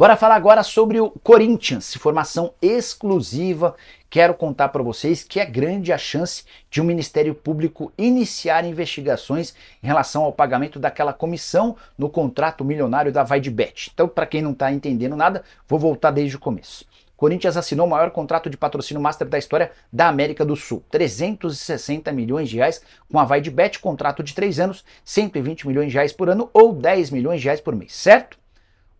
Bora falar agora sobre o Corinthians, formação exclusiva. Quero contar para vocês que é grande a chance de o um Ministério Público iniciar investigações em relação ao pagamento daquela comissão no contrato milionário da Vaidbet. Então, para quem não está entendendo nada, vou voltar desde o começo. Corinthians assinou o maior contrato de patrocínio master da história da América do Sul. 360 milhões de reais com a Vaidbet, contrato de 3 anos, 120 milhões de reais por ano ou 10 milhões de reais por mês, certo?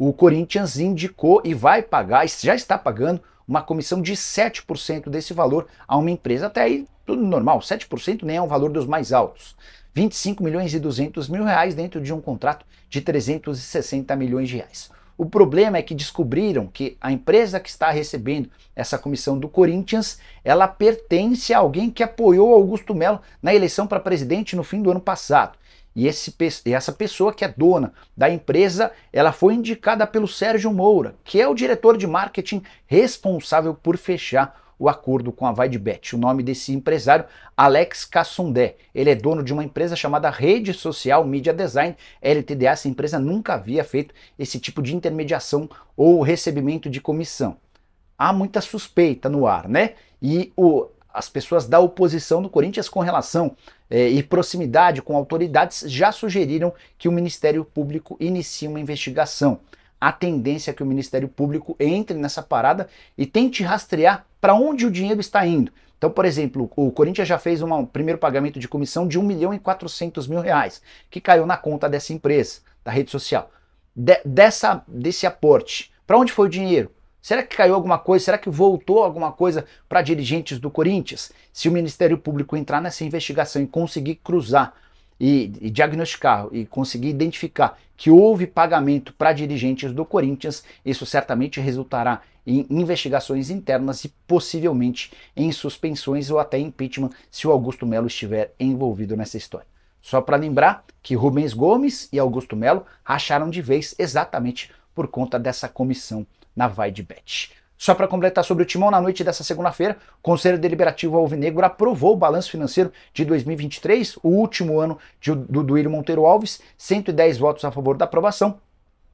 o Corinthians indicou e vai pagar, já está pagando, uma comissão de 7% desse valor a uma empresa. Até aí tudo normal, 7% nem é um valor dos mais altos. 25 milhões e 200 mil reais dentro de um contrato de 360 milhões de reais. O problema é que descobriram que a empresa que está recebendo essa comissão do Corinthians, ela pertence a alguém que apoiou Augusto Melo na eleição para presidente no fim do ano passado. E, esse, e essa pessoa que é dona da empresa, ela foi indicada pelo Sérgio Moura, que é o diretor de marketing responsável por fechar o acordo com a Videbet. O nome desse empresário, Alex Cassundé. Ele é dono de uma empresa chamada Rede Social Media Design, LTDA. Essa empresa nunca havia feito esse tipo de intermediação ou recebimento de comissão. Há muita suspeita no ar, né? E o as pessoas da oposição do Corinthians com relação eh, e proximidade com autoridades já sugeriram que o Ministério Público inicie uma investigação. A tendência é que o Ministério Público entre nessa parada e tente rastrear para onde o dinheiro está indo. Então, por exemplo, o Corinthians já fez um primeiro pagamento de comissão de 1 milhão e 400 mil reais, que caiu na conta dessa empresa, da rede social. De, dessa, desse aporte, para onde foi o dinheiro? Será que caiu alguma coisa? Será que voltou alguma coisa para dirigentes do Corinthians? Se o Ministério Público entrar nessa investigação e conseguir cruzar e, e diagnosticar e conseguir identificar que houve pagamento para dirigentes do Corinthians, isso certamente resultará em investigações internas e possivelmente em suspensões ou até impeachment se o Augusto Melo estiver envolvido nessa história. Só para lembrar que Rubens Gomes e Augusto Melo racharam de vez exatamente por conta dessa comissão na Vaidbet. Só para completar sobre o Timão, na noite dessa segunda-feira, o Conselho Deliberativo Alvinegro aprovou o balanço financeiro de 2023, o último ano de, do Duílio Monteiro Alves, 110 votos a favor da aprovação,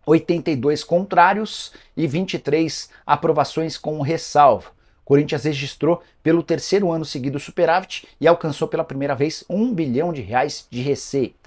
82 contrários e 23 aprovações com ressalva. Corinthians registrou pelo terceiro ano seguido superávit e alcançou pela primeira vez um bilhão de reais de receita.